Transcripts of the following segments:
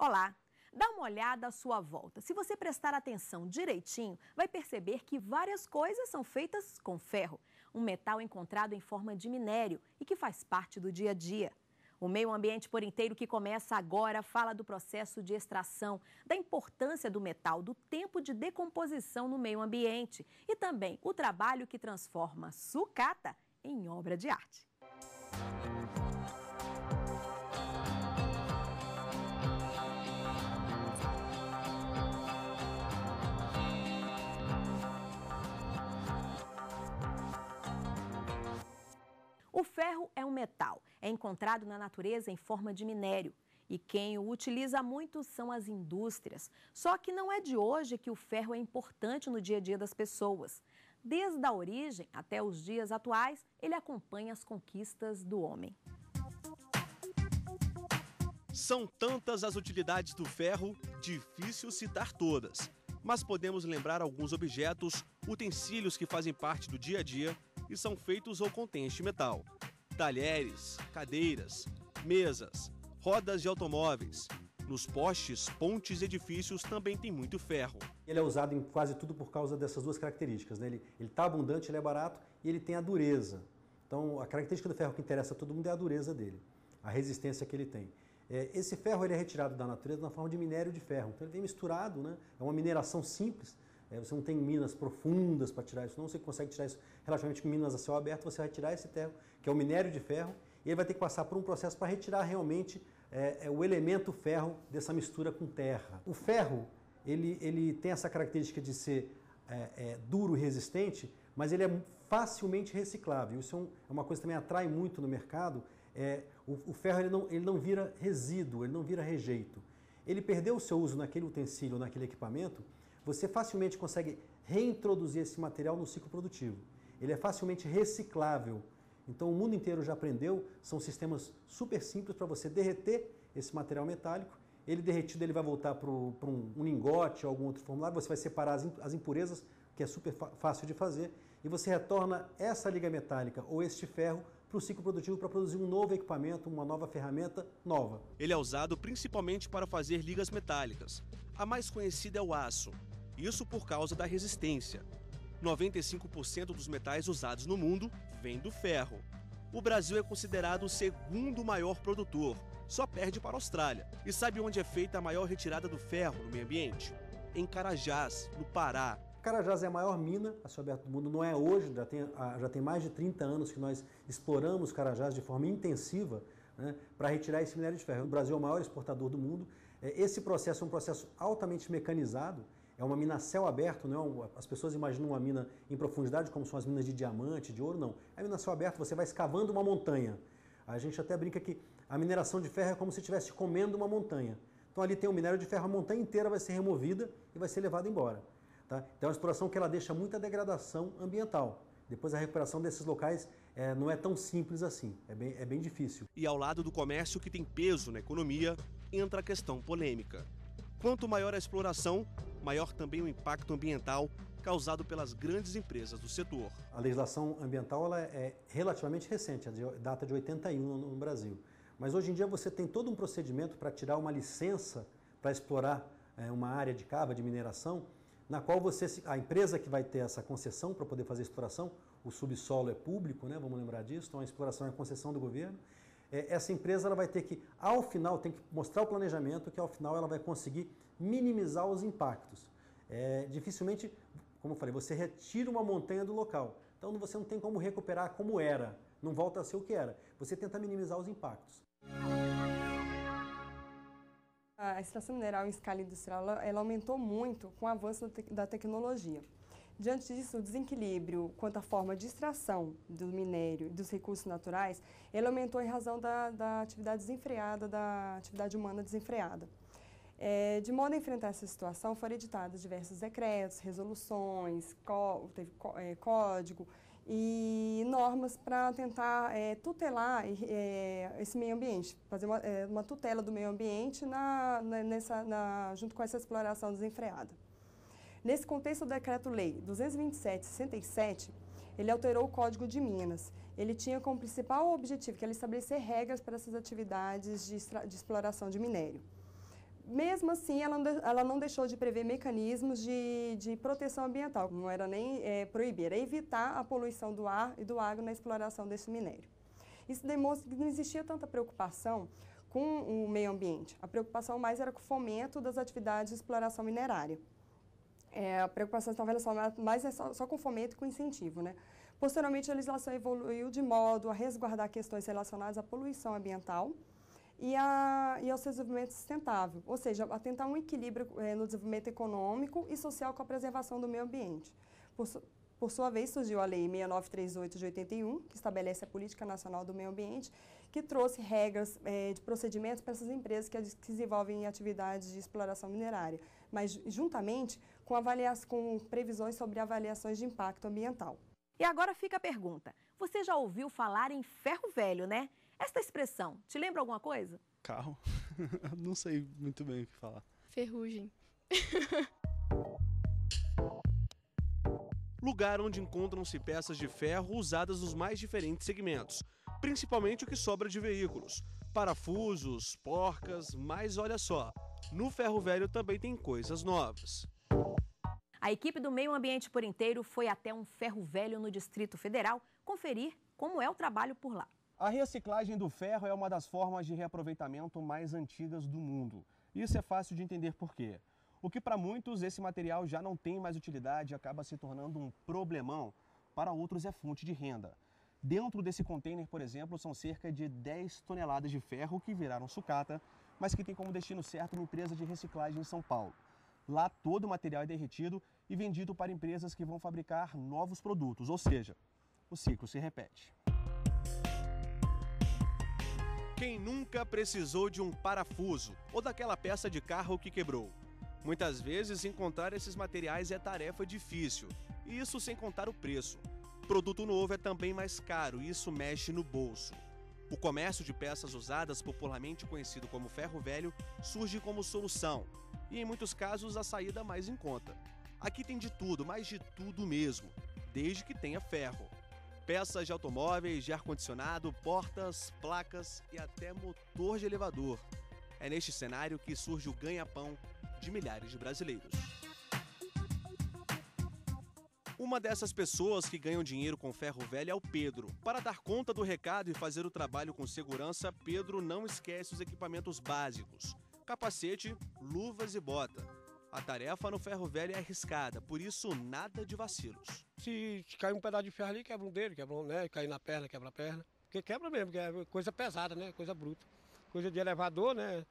Olá! Dá uma olhada à sua volta. Se você prestar atenção direitinho, vai perceber que várias coisas são feitas com ferro, um metal encontrado em forma de minério e que faz parte do dia a dia. O meio ambiente por inteiro que começa agora fala do processo de extração, da importância do metal, do tempo de decomposição no meio ambiente e também o trabalho que transforma sucata em obra de arte. O ferro é um metal, é encontrado na natureza em forma de minério. E quem o utiliza muito são as indústrias. Só que não é de hoje que o ferro é importante no dia a dia das pessoas. Desde a origem até os dias atuais, ele acompanha as conquistas do homem. São tantas as utilidades do ferro, difícil citar todas. Mas podemos lembrar alguns objetos, utensílios que fazem parte do dia a dia e são feitos ou contêm este metal. Talheres, cadeiras, mesas, rodas de automóveis. Nos postes, pontes e edifícios também tem muito ferro. Ele é usado em quase tudo por causa dessas duas características. Né? Ele está abundante, ele é barato e ele tem a dureza. Então, a característica do ferro que interessa a todo mundo é a dureza dele, a resistência que ele tem. É, esse ferro ele é retirado da natureza na forma de minério de ferro. Então, ele vem misturado, né? é uma mineração simples, é, você não tem minas profundas para tirar isso, não. Você consegue tirar isso relativamente com minas a céu aberto. Você vai tirar esse ferro, que é o minério de ferro, e ele vai ter que passar por um processo para retirar realmente é, é, o elemento ferro dessa mistura com terra. O ferro ele, ele tem essa característica de ser é, é, duro e resistente, mas ele é facilmente reciclável. Isso é, um, é uma coisa que também atrai muito no mercado. É, o, o, ferro ele não, ele não vira resíduo, ele não vira rejeito. Ele perdeu o seu uso naquele utensílio, naquele equipamento, você facilmente consegue reintroduzir esse material no ciclo produtivo. Ele é facilmente reciclável. Então o mundo inteiro já aprendeu, são sistemas super simples para você derreter esse material metálico. Ele derretido ele vai voltar para um, um lingote ou algum outro formulário, você vai separar as, as impurezas, que é super fácil de fazer, e você retorna essa liga metálica ou este ferro para o ciclo produtivo para produzir um novo equipamento, uma nova ferramenta nova. Ele é usado principalmente para fazer ligas metálicas. A mais conhecida é o aço, isso por causa da resistência. 95% dos metais usados no mundo vem do ferro. O Brasil é considerado o segundo maior produtor, só perde para a Austrália. E sabe onde é feita a maior retirada do ferro no meio ambiente? Em Carajás, no Pará. Carajás é a maior mina a céu aberto do mundo, não é hoje, já tem, ah, já tem mais de 30 anos que nós exploramos Carajás de forma intensiva né, para retirar esse minério de ferro. O Brasil é o maior exportador do mundo. É, esse processo é um processo altamente mecanizado, é uma mina a céu aberto, não é as pessoas imaginam uma mina em profundidade, como são as minas de diamante, de ouro, não. É mina a céu aberto, você vai escavando uma montanha. A gente até brinca que a mineração de ferro é como se estivesse comendo uma montanha. Então ali tem um minério de ferro, a montanha inteira vai ser removida e vai ser levada embora. Tá? Então é uma exploração que ela deixa muita degradação ambiental. Depois a recuperação desses locais é, não é tão simples assim, é bem, é bem difícil. E ao lado do comércio que tem peso na economia, entra a questão polêmica. Quanto maior a exploração, maior também o impacto ambiental causado pelas grandes empresas do setor. A legislação ambiental é relativamente recente, data de 81 no Brasil. Mas hoje em dia você tem todo um procedimento para tirar uma licença para explorar é, uma área de cava, de mineração, na qual você, a empresa que vai ter essa concessão para poder fazer a exploração, o subsolo é público, né? vamos lembrar disso, então a exploração é a concessão do governo. É, essa empresa ela vai ter que, ao final, tem que mostrar o planejamento que ao final ela vai conseguir minimizar os impactos. É, dificilmente, como eu falei, você retira uma montanha do local. Então você não tem como recuperar como era, não volta a ser o que era. Você tenta minimizar os impactos. A extração mineral em escala industrial ela aumentou muito com o avanço da tecnologia. Diante disso, o desequilíbrio quanto à forma de extração do minério e dos recursos naturais, ele aumentou em razão da, da atividade desenfreada, da atividade humana desenfreada. É, de modo a enfrentar essa situação, foram editados diversos decretos, resoluções, teve é, código e normas para tentar é, tutelar é, esse meio ambiente, fazer uma, é, uma, tutela do meio ambiente na, na, nessa, na, junto com essa exploração desenfreada. Nesse contexto, o Decreto-Lei 227-67, ele alterou o Código de Minas. Ele tinha como principal objetivo que ele estabelecer regras para essas atividades de, de exploração de minério mesmo assim, ela, ela não deixou de prever mecanismos de, de proteção ambiental, não era nem é, proibir, era é evitar a poluição do ar e do água na exploração desse minério. Isso demonstra que não existia tanta preocupação com o meio ambiente. A preocupação mais era com o fomento das atividades de exploração minerária. É, a preocupação estava relacionada mais é só, só, com fomento e com incentivo. Né? Posteriormente, a legislação evoluiu de modo a resguardar questões relacionadas à poluição ambiental, e, a, e ao seu desenvolvimento sustentável, ou seja, a tentar um equilíbrio é, no desenvolvimento econômico e social com a preservação do meio ambiente. Por, por sua vez, surgiu a Lei 6938 de 81, que estabelece a Política Nacional do Meio Ambiente, que trouxe regras é, de procedimentos para essas empresas que, que desenvolvem atividades de exploração minerária, mas juntamente com, com previsões sobre avaliações de impacto ambiental. E agora fica a pergunta: você já ouviu falar em ferro velho, né? Esta expressão, te lembra alguma coisa? Carro. Não sei muito bem o que falar. Ferrugem. Lugar onde encontram-se peças de ferro usadas nos mais diferentes segmentos, principalmente o que sobra de veículos, parafusos, porcas, mas olha só, no ferro velho também tem coisas novas. A equipe do Meio Ambiente por inteiro foi até um ferro velho no Distrito Federal conferir como é o trabalho por lá. A reciclagem do ferro é uma das formas de reaproveitamento mais antigas do mundo. Isso é fácil de entender por quê. O que para muitos esse material já não tem mais utilidade e acaba se tornando um problemão, para outros é fonte de renda. Dentro desse container, por exemplo, são cerca de 10 toneladas de ferro que viraram sucata, mas que tem como destino certo uma empresa de reciclagem em São Paulo. Lá todo o material é derretido e vendido para empresas que vão fabricar novos produtos, ou seja, o ciclo se repete. Quem nunca precisou de um parafuso ou daquela peça de carro que quebrou? Muitas vezes encontrar esses materiais é tarefa difícil, e isso sem contar o preço. Produto novo é também mais caro e isso mexe no bolso. O comércio de peças usadas, popularmente conhecido como ferro velho, surge como solução e, em muitos casos, a saída mais em conta. Aqui tem de tudo, mais de tudo mesmo, desde que tenha ferro peças de automóveis, de ar-condicionado, portas, placas e até motor de elevador. É neste cenário que surge o ganha-pão de milhares de brasileiros. Uma dessas pessoas que ganham dinheiro com ferro velho é o Pedro. Para dar conta do recado e fazer o trabalho com segurança, Pedro não esquece os equipamentos básicos: capacete, luvas e bota. A tarefa no ferro velho é arriscada, por isso nada de vacilos se, se cair um pedaço de ferro ali, quebra um dedo, quebra um, né? Cair na perna, quebra a perna. Porque quebra mesmo, que é coisa pesada, né? Coisa bruta. Coisa de elevador, né?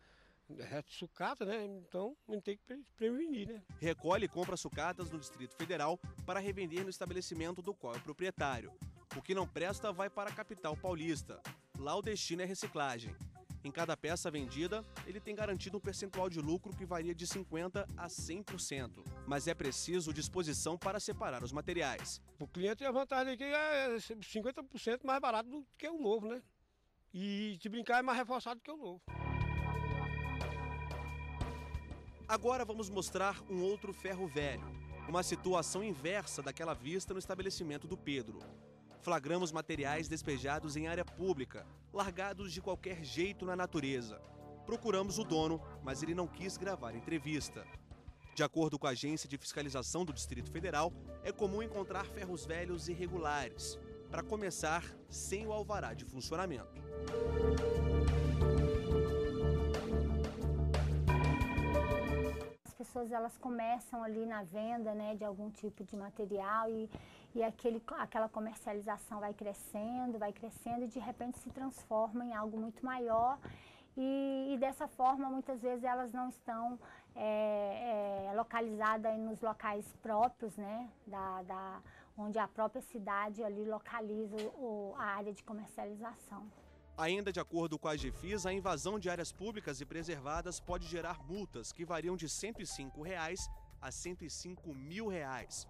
resto é sucata, né? Então a gente tem que prevenir, né? Recolhe e compra sucatas no Distrito Federal para revender no estabelecimento do qual é o proprietário. O que não presta vai para a capital paulista. Lá o destino é reciclagem. Em cada peça vendida, ele tem garantido um percentual de lucro que varia de 50% a 100%, mas é preciso disposição para separar os materiais. O cliente tem a vantagem aqui é 50% é, é mais barato do que o novo, né? E se brincar é mais reforçado do que o novo. Agora vamos mostrar um outro ferro velho, uma situação inversa daquela vista no estabelecimento do Pedro. Flagramos materiais despejados em área pública, largados de qualquer jeito na natureza. Procuramos o dono, mas ele não quis gravar entrevista. De acordo com a Agência de Fiscalização do Distrito Federal, é comum encontrar ferros velhos irregulares, para começar, sem o alvará de funcionamento. As pessoas elas começam ali na venda né, de algum tipo de material e, e aquele, aquela comercialização vai crescendo, vai crescendo e de repente se transforma em algo muito maior. E, e dessa forma, muitas vezes elas não estão é, é, localizadas nos locais próprios, né, da, da, onde a própria cidade ali localiza o, a área de comercialização. Ainda de acordo com a GFIS, a invasão de áreas públicas e preservadas pode gerar multas que variam de R$ 105 reais a R$ 105 mil. Reais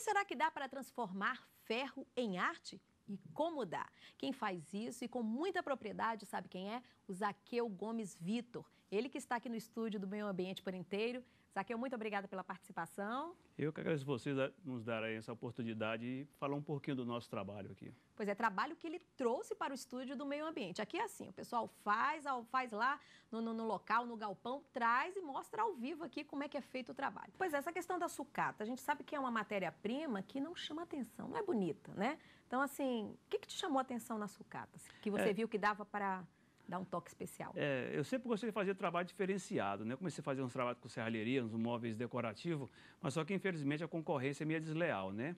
será que dá para transformar ferro em arte? E como dá? Quem faz isso e com muita propriedade, sabe quem é? O Zaqueu Gomes Vitor. Ele que está aqui no estúdio do Meio Ambiente por inteiro. Zaqueu, muito obrigada pela participação. Eu que agradeço vocês nos darem essa oportunidade e falar um pouquinho do nosso trabalho aqui. Pois é, trabalho que ele trouxe para o estúdio do meio ambiente. Aqui é assim, o pessoal faz, faz lá no, no, no local, no galpão, traz e mostra ao vivo aqui como é que é feito o trabalho. Pois é, essa questão da sucata, a gente sabe que é uma matéria-prima que não chama atenção, não é bonita, né? Então, assim, o que, que te chamou a atenção na sucata? Assim, que você é. viu que dava para dar um toque especial? É, eu sempre gostei de fazer trabalho diferenciado, né? Eu comecei a fazer uns trabalhos com serralheria, uns móveis decorativos, mas só que infelizmente a concorrência é meio desleal, né?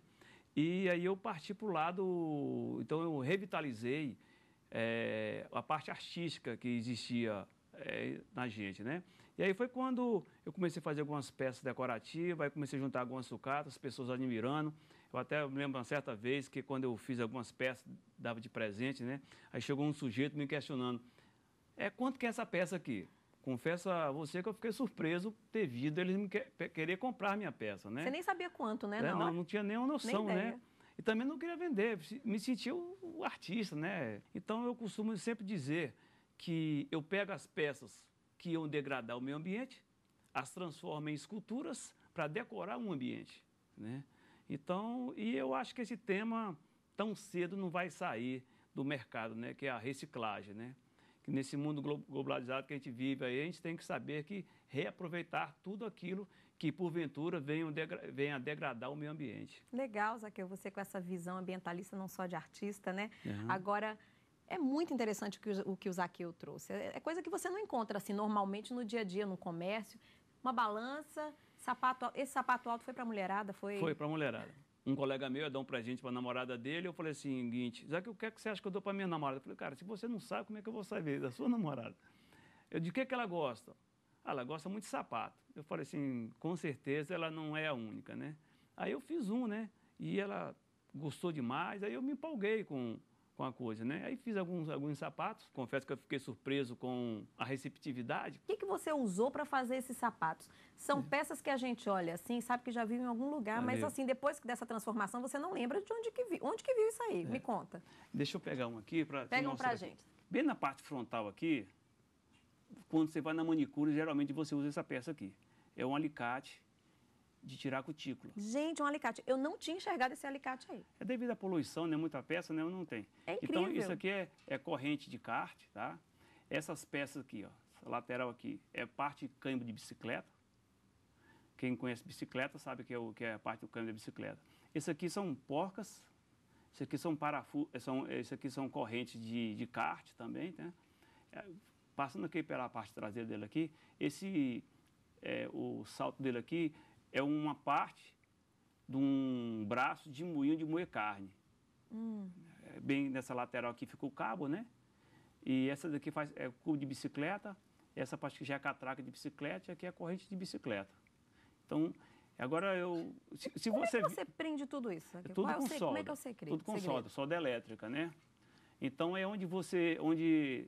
E aí eu parti para o lado, então eu revitalizei é, a parte artística que existia é, na gente, né? E aí foi quando eu comecei a fazer algumas peças decorativas, aí comecei a juntar algumas sucatas, pessoas admirando. Eu até me lembro uma certa vez que quando eu fiz algumas peças, dava de presente, né? Aí chegou um sujeito me questionando, é quanto que é essa peça aqui? Confesso a você que eu fiquei surpreso ter visto eles me querer comprar minha peça, né? Você nem sabia quanto, né? É, não, não né? tinha nenhuma noção, nem né? E também não queria vender, me sentia o, o artista, né? Então eu costumo sempre dizer que eu pego as peças que iam degradar o meio ambiente, as transformo em esculturas para decorar um ambiente, né? Então, e eu acho que esse tema tão cedo não vai sair do mercado, né? Que é a reciclagem, né? nesse mundo globalizado que a gente vive aí, a gente tem que saber que reaproveitar tudo aquilo que porventura venha, a degradar o meio ambiente. Legal, Zaqueu, você com essa visão ambientalista, não só de artista, né? Uhum. Agora, é muito interessante o que o, o, que o Zaqueu trouxe. É, é coisa que você não encontra assim normalmente no dia a dia, no comércio. Uma balança, sapato, esse sapato alto foi para a mulherada, foi? Foi para mulherada um colega meu ia dar um presente para a namorada dele, eu falei assim, seguinte, já que o que, é que você acha que eu dou para minha namorada? Eu falei, cara, se você não sabe, como é que eu vou saber da sua namorada? Eu de que que ela gosta? Ah, ela gosta muito de sapato. Eu falei assim, com certeza ela não é a única, né? Aí eu fiz um, né? E ela gostou demais, aí eu me empolguei com com a coisa, né? Aí fiz alguns, alguns sapatos, confesso que eu fiquei surpreso com a receptividade. O que, que você usou para fazer esses sapatos? São é. peças que a gente olha assim, sabe que já viu em algum lugar, Valeu. mas assim, depois dessa transformação, você não lembra de onde que, viu, onde que viu isso aí. É. Me conta. Deixa eu pegar um aqui para... Pega um para gente. Bem na parte frontal aqui, quando você vai na manicure, geralmente você usa essa peça aqui. É um alicate de tirar cutícula. Gente, um alicate. Eu não tinha enxergado esse alicate aí. É devido à poluição, né? Muita peça, né? Não tem. É então, incrível. Então, isso aqui é, é corrente de kart, tá? Essas peças aqui, ó, essa lateral aqui, é parte de câmbio de bicicleta. Quem conhece bicicleta sabe que é, o, que é a parte do câmbio de bicicleta. Esse aqui são porcas. Isso aqui são parafusos, são, isso aqui são correntes de, de kart também, né? É, passando aqui pela parte traseira dele aqui, esse, é, o salto dele aqui é uma parte de um braço de moinho de moer carne. Hum. É bem nessa lateral aqui ficou o cabo, né? E essa daqui faz, é cubo de bicicleta, essa parte que já é catraca de bicicleta, e aqui é a corrente de bicicleta. Então, agora eu... Se, se Como é você... é que você prende tudo isso? aqui, é tudo Qual com é solda. Como é que é o Tudo com segredo. solda, solda elétrica, né? Então, é onde você... Onde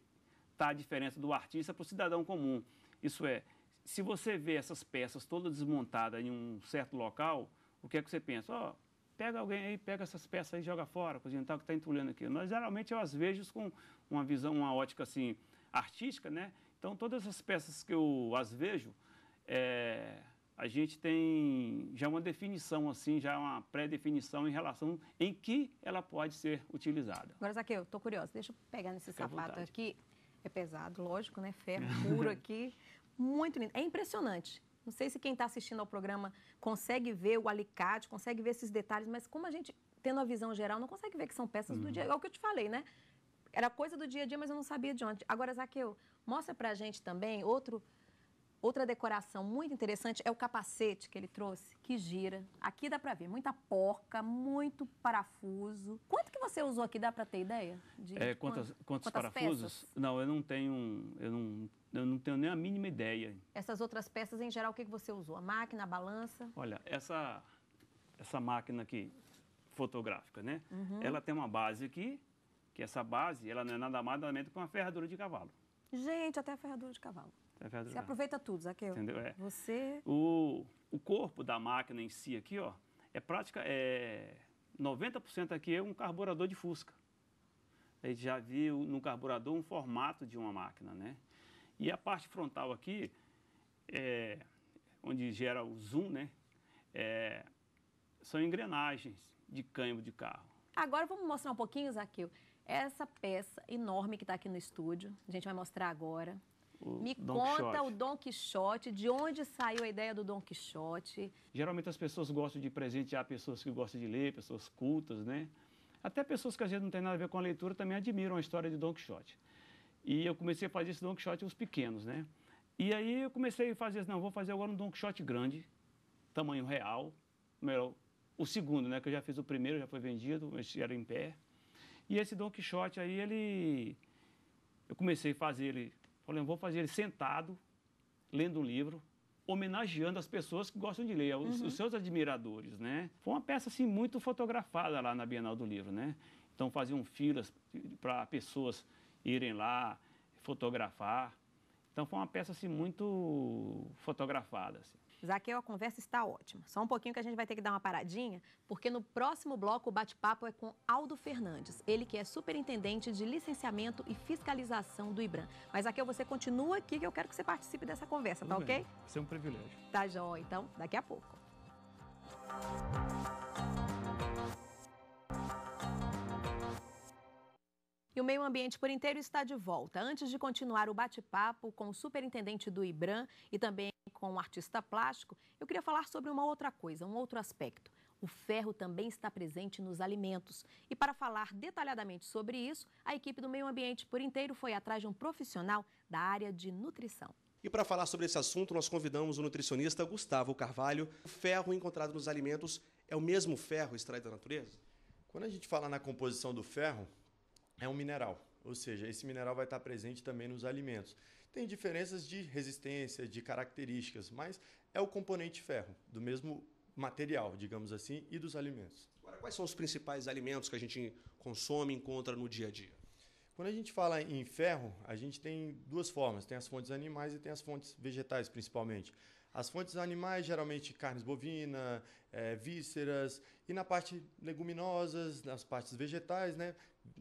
está a diferença do artista para o cidadão comum. Isso é, se você vê essas peças todas desmontadas em um certo local, o que é que você pensa? Ó, oh, pega alguém aí, pega essas peças aí e joga fora, o tal, que está entulhando aqui. Nós, geralmente, eu as vejo com uma visão, uma ótica, assim, artística, né? Então, todas essas peças que eu as vejo, é, a gente tem já uma definição, assim, já uma pré-definição em relação em que ela pode ser utilizada. Agora, Zaqueu, estou curiosa. Deixa eu pegar nesse Fica sapato aqui. É pesado, lógico, né? Ferro puro aqui muito lindo. É impressionante. Não sei se quem está assistindo ao programa consegue ver o alicate, consegue ver esses detalhes, mas como a gente, tendo a visão geral, não consegue ver que são peças do uhum. dia. É o que eu te falei, né? Era coisa do dia a dia, mas eu não sabia de onde. Agora, Zaqueu, mostra pra gente também outro, outra decoração muito interessante é o capacete que ele trouxe, que gira. Aqui dá pra ver muita porca, muito parafuso. Quanto que você usou aqui? Dá pra ter ideia? De, é, quantas, quantos quantas parafusos? Peças? Não, eu não tenho. Eu não eu não tenho nem a mínima ideia. Essas outras peças, em geral, o que você usou? A máquina, a balança? Olha, essa, essa máquina aqui, fotográfica, né? Uhum. Ela tem uma base aqui, que essa base, ela não é nada mais nada menos que uma ferradura de cavalo. Gente, até a ferradura de cavalo. Até a ferradura você aproveita tudo, Zaqueu. Entendeu? É. Você... O, o corpo da máquina em si aqui, ó, é prática... É, 90% aqui é um carburador de fusca. A gente já viu no carburador um formato de uma máquina, né? E a parte frontal aqui, é, onde gera o zoom, né? É, são engrenagens de câmbio de carro. Agora vamos mostrar um pouquinho, Zaqueu, essa peça enorme que está aqui no estúdio. A gente vai mostrar agora. O Me Don conta Quixote. o Don Quixote, de onde saiu a ideia do Don Quixote? Geralmente as pessoas gostam de presentear pessoas que gostam de ler, pessoas cultas, né? Até pessoas que às vezes não têm nada a ver com a leitura também admiram a história de Don Quixote. E eu comecei a fazer esse Don Quixote os pequenos, né? E aí eu comecei a fazer, não, vou fazer agora um Don Quixote grande, tamanho real, melhor, o segundo, né, que eu já fiz o primeiro, já foi vendido, mas era em pé. E esse Don Quixote aí, ele eu comecei a fazer ele, falei, vou fazer ele sentado, lendo um livro, homenageando as pessoas que gostam de ler, os, os, uhum. seus admiradores, né? Foi uma peça assim muito fotografada lá na Bienal do Livro, né? Então faziam filas para pessoas irem lá fotografar. Então foi uma peça assim, muito fotografada. Assim. Zaqueu, a conversa está ótima. Só um pouquinho que a gente vai ter que dar uma paradinha, porque no próximo bloco o bate-papo é com Aldo Fernandes, ele que é superintendente de licenciamento e fiscalização do IBRAM. Mas, Zaqueu, você continua aqui que eu quero que você participe dessa conversa, tá Tudo tá bem. ok? Isso é um privilégio. Tá, João. Então, daqui a pouco. E o meio ambiente por inteiro está de volta. Antes de continuar o bate-papo com o superintendente do IBRAM e também com o artista plástico, eu queria falar sobre uma outra coisa, um outro aspecto. O ferro também está presente nos alimentos. E para falar detalhadamente sobre isso, a equipe do Meio Ambiente por inteiro foi atrás de um profissional da área de nutrição. E para falar sobre esse assunto, nós convidamos o nutricionista Gustavo Carvalho. O ferro encontrado nos alimentos é o mesmo ferro extraído da natureza? Quando a gente fala na composição do ferro, é um mineral, ou seja, esse mineral vai estar presente também nos alimentos. Tem diferenças de resistência, de características, mas é o componente ferro, do mesmo material, digamos assim, e dos alimentos. Agora, quais são os principais alimentos que a gente consome e encontra no dia a dia? Quando a gente fala em ferro, a gente tem duas formas: tem as fontes animais e tem as fontes vegetais, principalmente. As fontes animais, geralmente carnes bovina, é, vísceras, e na parte leguminosas, nas partes vegetais, né?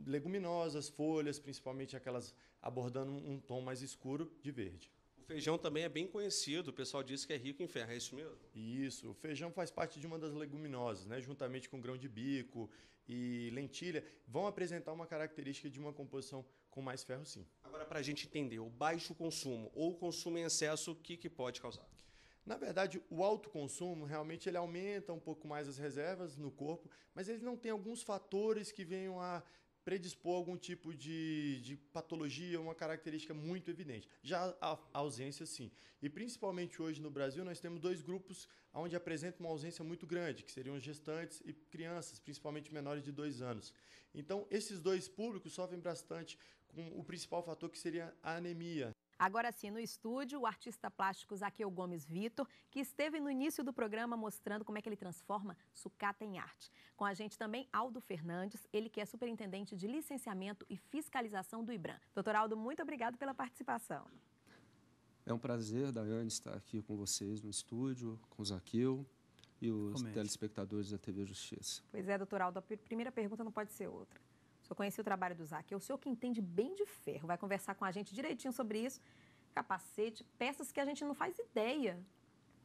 Leguminosas, folhas, principalmente aquelas abordando um tom mais escuro de verde. O feijão também é bem conhecido, o pessoal diz que é rico em ferro, é isso mesmo? Isso, o feijão faz parte de uma das leguminosas, né? juntamente com grão de bico e lentilha, vão apresentar uma característica de uma composição com mais ferro sim. Agora, para a gente entender, o baixo consumo ou o consumo em excesso, o que, que pode causar? Na verdade, o alto consumo realmente ele aumenta um pouco mais as reservas no corpo, mas ele não tem alguns fatores que venham a predispor algum tipo de, de patologia, uma característica muito evidente. Já a, a ausência, sim. E principalmente hoje no Brasil, nós temos dois grupos onde apresenta uma ausência muito grande, que seriam gestantes e crianças, principalmente menores de dois anos. Então, esses dois públicos sofrem bastante com o principal fator que seria a anemia, Agora sim, no estúdio, o artista plástico Zaqueu Gomes Vitor, que esteve no início do programa mostrando como é que ele transforma sucata em arte. Com a gente também Aldo Fernandes, ele que é superintendente de licenciamento e fiscalização do IBRAM. Doutor Aldo, muito obrigado pela participação. É um prazer, Daiane, estar aqui com vocês no estúdio, com o Zaqueu e os Comente. telespectadores da TV Justiça. Pois é, doutor Aldo, a primeira pergunta não pode ser outra. O senhor conheceu o trabalho do Zac, é o senhor que entende bem de ferro, vai conversar com a gente direitinho sobre isso. Capacete, peças que a gente não faz ideia.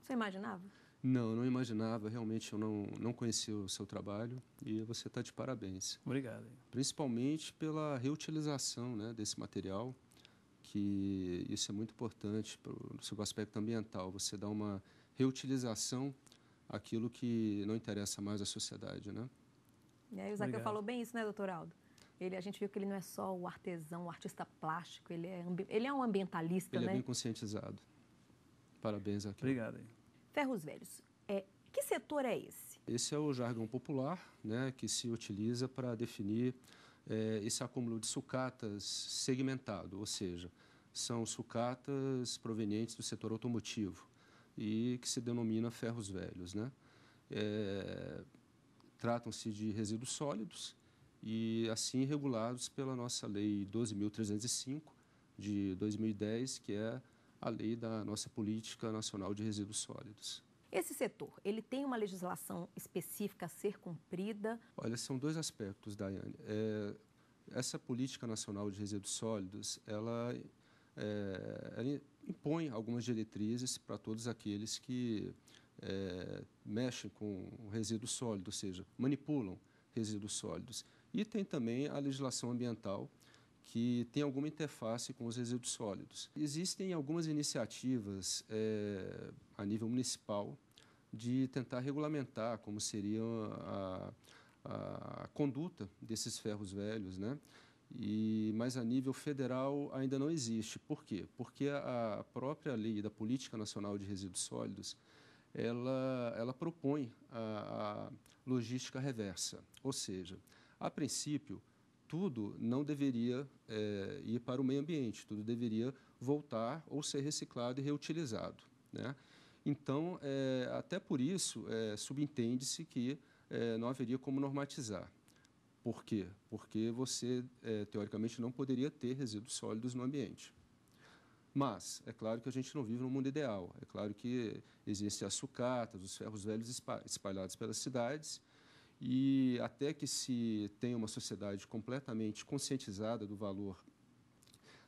Você imaginava? Não, não imaginava. Realmente eu não, não conhecia o seu trabalho e você está de parabéns. Obrigado. Principalmente pela reutilização né, desse material, que isso é muito importante no seu aspecto ambiental. Você dá uma reutilização àquilo que não interessa mais à sociedade, né? E aí o Zaqueu falou bem isso, né, doutor Aldo? Ele, a gente viu que ele não é só o artesão, o artista plástico, ele é, ele é um ambientalista, ele é né? Ele é bem conscientizado. Parabéns, aqui. Obrigado. Ferros Velhos, é, que setor é esse? Esse é o jargão popular, né, que se utiliza para definir é, esse acúmulo de sucatas segmentado, ou seja, são sucatas provenientes do setor automotivo e que se denomina ferros velhos, né? É, Tratam-se de resíduos sólidos e assim regulados pela nossa lei 12.305 de 2010, que é a lei da nossa política nacional de resíduos sólidos. Esse setor, ele tem uma legislação específica a ser cumprida? Olha, são dois aspectos, Daiane. É, essa política nacional de resíduos sólidos, ela, é, ela impõe algumas diretrizes para todos aqueles que é, mexem com resíduos sólidos, ou seja, manipulam resíduos sólidos. E tem também a legislação ambiental, que tem alguma interface com os resíduos sólidos. Existem algumas iniciativas é, a nível municipal de tentar regulamentar como seria a, a, a conduta desses ferros velhos, né? E, mas a nível federal ainda não existe. Por quê? Porque a própria lei da Política Nacional de Resíduos Sólidos ela, ela propõe a, a logística reversa, ou seja, a princípio, tudo não deveria é, ir para o meio ambiente, tudo deveria voltar ou ser reciclado e reutilizado. Né? Então, é, até por isso, é, subentende-se que é, não haveria como normatizar. Por quê? Porque você, é, teoricamente, não poderia ter resíduos sólidos no ambiente. Mas é claro que a gente não vive num mundo ideal. É claro que existem as sucatas, os ferros velhos espalhados pelas cidades, e até que se tenha uma sociedade completamente conscientizada do valor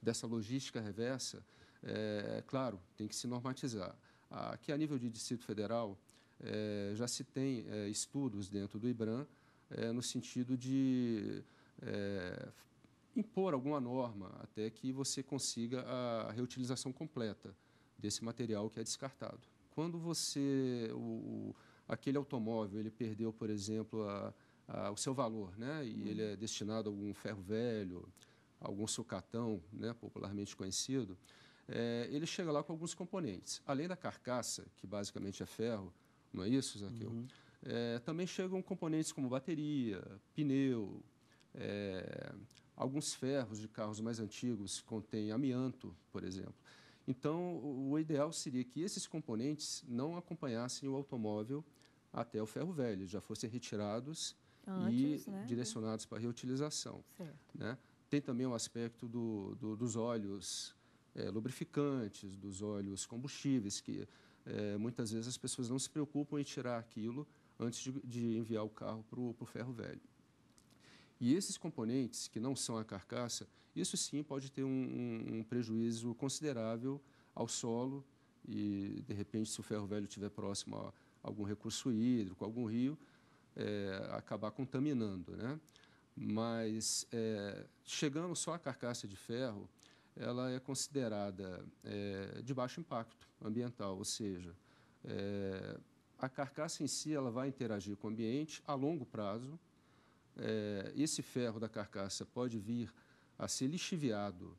dessa logística reversa, é, é, claro, tem que se normatizar. Aqui, a nível de Distrito Federal, é, já se tem é, estudos dentro do IBRAM é, no sentido de é, impor alguma norma até que você consiga a reutilização completa desse material que é descartado. Quando você. O, o, aquele automóvel ele perdeu, por exemplo, a, a, o seu valor, né? E uhum. ele é destinado a algum ferro velho, algum sucatão, né? Popularmente conhecido. É, ele chega lá com alguns componentes. Além da carcaça, que basicamente é ferro, não é isso, Zaqueu? Uhum. É, também chegam componentes como bateria, pneu, é, alguns ferros de carros mais antigos contêm amianto, por exemplo. Então, o ideal seria que esses componentes não acompanhassem o automóvel até o ferro velho, já fossem retirados Antes, e né? direcionados para reutilização. Né? Tem também o aspecto do, do, dos óleos é, lubrificantes, dos óleos combustíveis, que é, muitas vezes as pessoas não se preocupam em tirar aquilo antes de, de enviar o carro para o ferro velho. E esses componentes que não são a carcaça, isso sim pode ter um, um, um prejuízo considerável ao solo e, de repente, se o ferro velho estiver próximo a algum recurso hídrico, algum rio, é, acabar contaminando. Né? Mas é, chegando só à carcaça de ferro, ela é considerada é, de baixo impacto ambiental, ou seja, a carcaça em si ela vai interagir com o ambiente a longo prazo. esse ferro da carcaça pode vir a ser lixiviado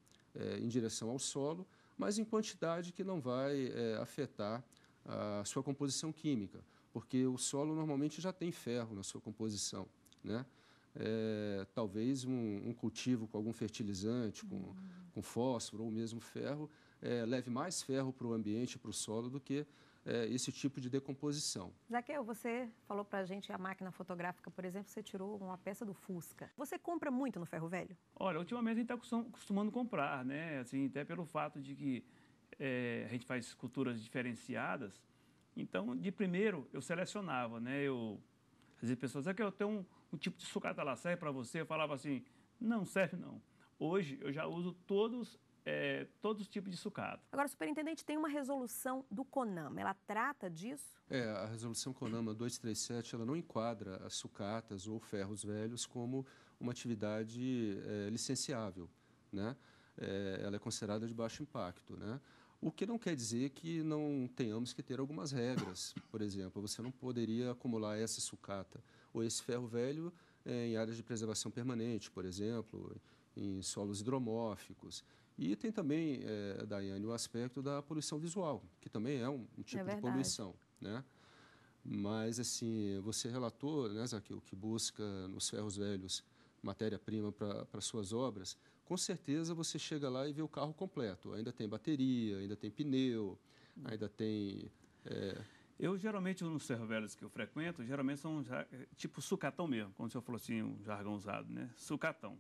em direção ao solo, mas em quantidade que não vai afetar a sua composição química, porque o solo normalmente já tem ferro na sua composição, né? É, talvez um, um, cultivo com algum fertilizante, com, uhum. com fósforo ou mesmo ferro, é, leve mais ferro para o ambiente, para o solo, do que é, esse tipo de decomposição. Zaqueu, você falou para a gente a máquina fotográfica, por exemplo, você tirou uma peça do Fusca. Você compra muito no ferro velho? Olha, ultimamente a gente está acostumando comprar, né? Assim, até pelo fato de que é, a gente faz culturas diferenciadas. Então, de primeiro, eu selecionava, né? Eu, às vezes, pessoas, é que eu tenho um, um tipo de sucata lá, serve para você? Eu falava assim, não, serve não. Hoje, eu já uso todos é, todos os tipos de sucata. Agora, superintendente, tem uma resolução do CONAMA, ela trata disso? É, a resolução CONAMA 237, ela não enquadra as sucatas ou ferros velhos como uma atividade é, licenciável, né? É, ela é considerada de baixo impacto, né? O que não quer dizer que não tenhamos que ter algumas regras. Por exemplo, você não poderia acumular essa sucata ou esse ferro velho é, em áreas de preservação permanente, por exemplo, em solos hidromórficos. E tem também, é, Daiane, o aspecto da poluição visual, que também é um, um tipo é de poluição. Né? Mas, assim, você relatou, né, Zaqueu, que busca nos ferros velhos matéria-prima para suas obras com certeza você chega lá e vê o carro completo. Ainda tem bateria, ainda tem pneu, ainda tem. É... Eu geralmente, nos servelos que eu frequento, geralmente são tipo sucatão mesmo, como o senhor falou assim, um jargão usado, né? Sucatão.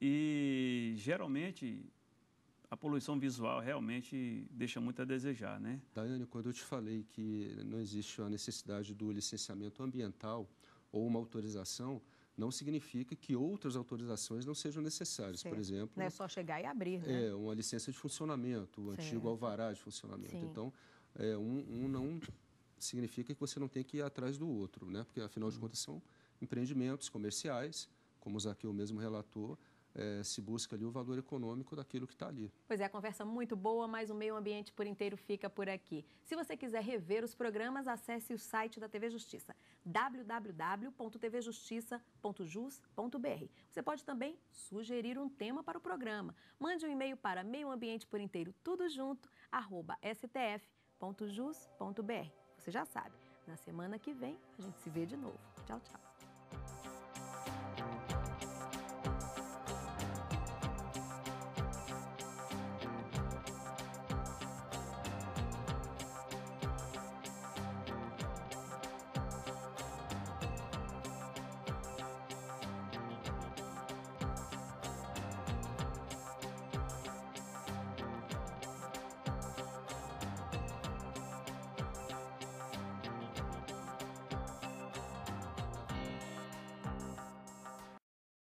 E geralmente a poluição visual realmente deixa muito a desejar, né? Daiane, quando eu te falei que não existe a necessidade do licenciamento ambiental ou uma autorização, não significa que outras autorizações não sejam necessárias. Certo. Por exemplo. Não é só chegar e abrir, né? É, uma licença de funcionamento, o certo. antigo alvará de funcionamento. Sim. Então, é, um, um, não significa que você não tem que ir atrás do outro, né? Porque, afinal de uhum. contas, são empreendimentos comerciais, como o Zaqueu mesmo relatou, é, se busca ali o valor econômico daquilo que está ali. Pois é, a conversa muito boa, mas o meio ambiente por inteiro fica por aqui. Se você quiser rever os programas, acesse o site da TV Justiça, www.tvjustiça.jus.br. Você pode também sugerir um tema para o programa. Mande um e-mail para meioambienteporinteiro tudo junto, arroba stf.jus.br. Você já sabe, na semana que vem a gente se vê de novo. Tchau, tchau.